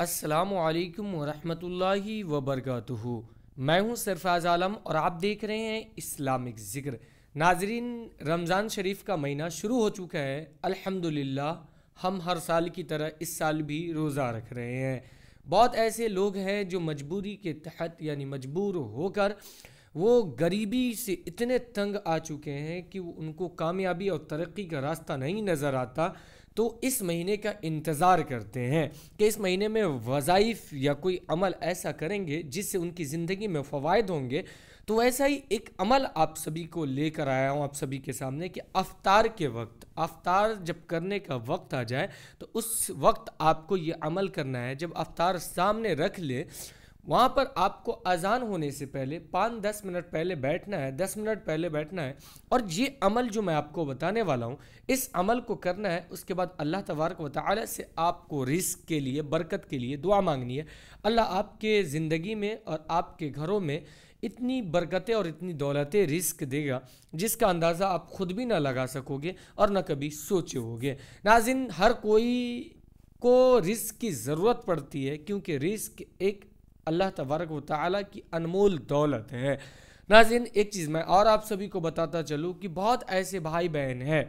असलकम वरहि वबरकत मैं हूं सरफराज आलम और आप देख रहे हैं इस्लामिक ज़िक्र नाजरीन रमज़ान शरीफ का महीना शुरू हो चुका है अल्हम्दुलिल्लाह हम हर साल की तरह इस साल भी रोज़ा रख रहे हैं बहुत ऐसे लोग हैं जो मजबूरी के तहत यानी मजबूर होकर वो गरीबी से इतने तंग आ चुके हैं कि उनको कामयाबी और तरक्की का रास्ता नहीं नज़र आता तो इस महीने का इंतज़ार करते हैं कि इस महीने में वज़ाइफ या कोई अमल ऐसा करेंगे जिससे उनकी ज़िंदगी में फ़वाद होंगे तो ऐसा ही एक अमल आप सभी को लेकर आया हूँ आप सभी के सामने कि अफ्तार के वक्त अफ्तार जब करने का वक्त आ जाए तो उस वक्त आपको ये अमल करना है जब अफ्तार सामने रख ले वहाँ पर आपको अजान होने से पहले पाँच दस मिनट पहले बैठना है दस मिनट पहले बैठना है और ये अमल जो मैं आपको बताने वाला हूँ इस अमल को करना है उसके बाद अल्लाह तबारक वाली से आपको रिस्क के लिए बरकत के लिए दुआ मांगनी है अल्लाह आपके ज़िंदगी में और आपके घरों में इतनी बरकतें और इतनी दौलतें रिस्क देगा जिसका अंदाज़ा आप खुद भी ना लगा सकोगे और ना कभी सोचे होगे नाजिन हर कोई को रिस्क की ज़रूरत पड़ती है क्योंकि रिस्क एक अल्लाह तबारक वाली की अनमोल दौलत है नाजिन एक चीज़ मैं और आप सभी को बताता चलूँ कि बहुत ऐसे भाई बहन हैं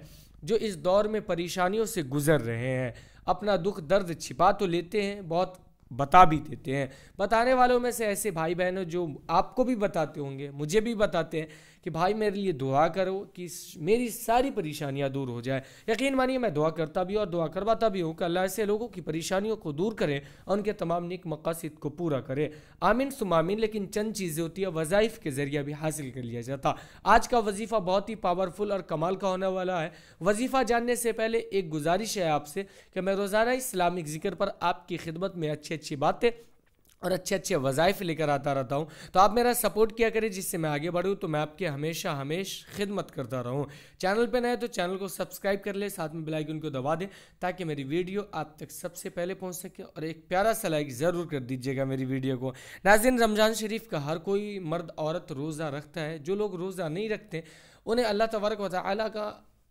जो इस दौर में परेशानियों से गुजर रहे हैं अपना दुख दर्द छिपा तो लेते हैं बहुत बता भी देते हैं बताने वालों में से ऐसे भाई बहनों जो आपको भी बताते होंगे मुझे भी बताते हैं कि भाई मेरे लिए दुआ करो कि मेरी सारी परेशानियाँ दूर हो जाए यकीन मानिए मैं दुआ करता भी और दुआ करवाता भी हूँ कि अल्लाह ऐसे लोगों की परेशानियों को दूर करें और उनके तमाम निक मकासद को पूरा करें आमिन सुमामिन लेकिन चंद चीज़ें होती है वज़ाइफ के ज़रिए भी हासिल कर लिया जाता आज का वजीफ़ा बहुत ही पावरफुल और कमाल का होने वाला है वजीफ़ा जानने से पहले एक गुजारिश है आपसे कि मैं रोज़ाना इस्लामिक ज़िक्र पर आपकी खिदमत में अच्छी अच्छी बातें और अच्छे अच्छे वजायफ लेकर आता रहता हूँ तो आप मेरा सपोर्ट किया करें जिससे मैं आगे बढ़ूँ तो मैं आपके हमेशा हमेश खिदमत करता रहूँ चैनल पर नए तो चैनल को सब्सक्राइब कर ले साथ में बेलाइकन को दबा दें ताकि मेरी वीडियो आप तक सबसे पहले पहुँच सके और एक प्यारा सा लाइक ज़रूर कर दीजिएगा मेरी वीडियो को नाजिन रमज़ान शरीफ का हर कोई मर्द औरत रोज़ा रखता है जो लोग रोज़ा नहीं रखते उन्हें अल्लाह तबारक वाली का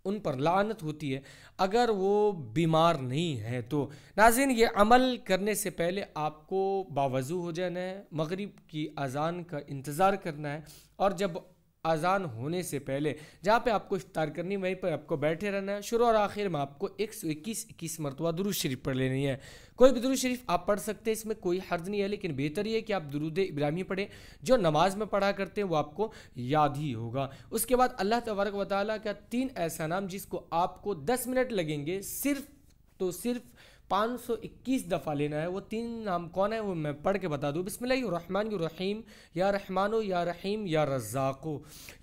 उन पर लानत होती है अगर वो बीमार नहीं है तो नाजिन ये अमल करने से पहले आपको बावजू हो जाना है मगरिब की अजान का इंतज़ार करना है और जब अजान होने से पहले जहाँ पे आपको इफ्तार करनी वहीं पर आपको बैठे रहना है शुरू और आखिर में आपको एक सौ इक्कीस इक्कीस मरतबा दुरुज शरीफ पढ़ लेनी है कोई भी दुरुज शरीफ आप पढ़ सकते हैं इसमें कोई हर्ज नहीं है लेकिन बेहतर ये कि आप दुरुद इब्राहिमी पढ़ें जो नमाज में पढ़ा करते हैं वो आपको याद ही होगा उसके बाद अल्लाह तबारक वाली का तीन ऐसा नाम जिसको आपको दस मिनट लगेंगे सिर्फ तो सिर्फ 521 दफ़ा लेना है वो तीन नाम कौन है वो मैं पढ़ के बता दूँ रहीम या रहमानो या रहीम या रज़ाको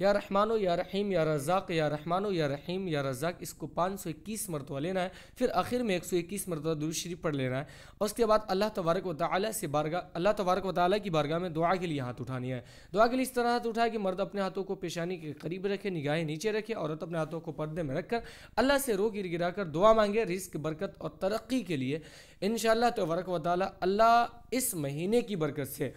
या रहमानो या रहीम या रज़ाक या रहमानो या रहीम या रज़ाक इसको 521 मरतबा लेना है फिर आखिर में 121 मरतबा दुरू शरीफ पढ़ लेना है और उसके बाद अल्लाह तबारक व ताली से बारगा अल्लाह तबारक व ताली की बारगाह में दुआ के लिए हाथ उठानी है दुआ के लिए इस तरह हाथ उठाए कि मर्द अपने हाथों को पेशानी के करीब रखे निगाहें नीचे रखे औरत अपने हाथों को पर्दे में रखकर अल्लाह से रो गिर गिरा कर दुआ मांगे रिस्क बरकत और तरक्की के लिए इन तबारक व अल्लाह इस महीने की बरकत से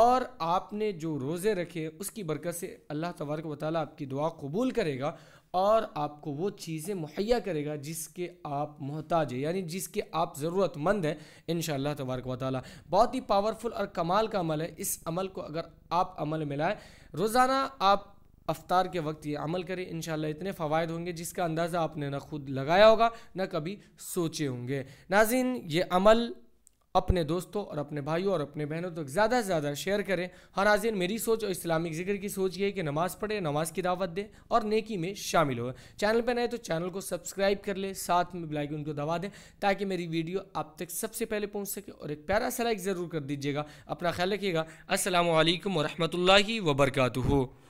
और आपने जो रोज़े रखे उसकी बरकत से अल्लाह तबारक व आपकी दुआ कबूल करेगा और आपको वो चीज़ें मुहैया करेगा जिसके आप मोहताज है यानी जिसके आप ज़रूरतमंद हैं इन तबारक वाली बहुत ही पावरफुल और कमाल का अमल है इस अमल को अगर आप अमल में रोज़ाना आप अफ्तार के वक्त ये अमल करें इन इतने फ़वाद होंगे जिसका अंदाज़ा आपने ना खुद लगाया होगा ना कभी सोचे होंगे नाजिन ये अमल अपने दोस्तों और अपने भाइयों और अपने बहनों तक तो ज़्यादा से ज़्यादा शेयर करें हाँ नाजिन मेरी सोच और इस्लामिक जिक्र की सोच ये है कि नमाज़ पढ़े नमाज की दावत दें और नेकी में शामिल हो चैनल पर नए तो चैनल को सब्सक्राइब कर ले साथ में ब्लैक को दबा दें ताकि मेरी वीडियो आप तक सबसे पहले पहुँच सके और एक प्यारा सा लाइक ज़रूर कर दीजिएगा अपना ख्याल रखिएगा असल वरहमल वर्का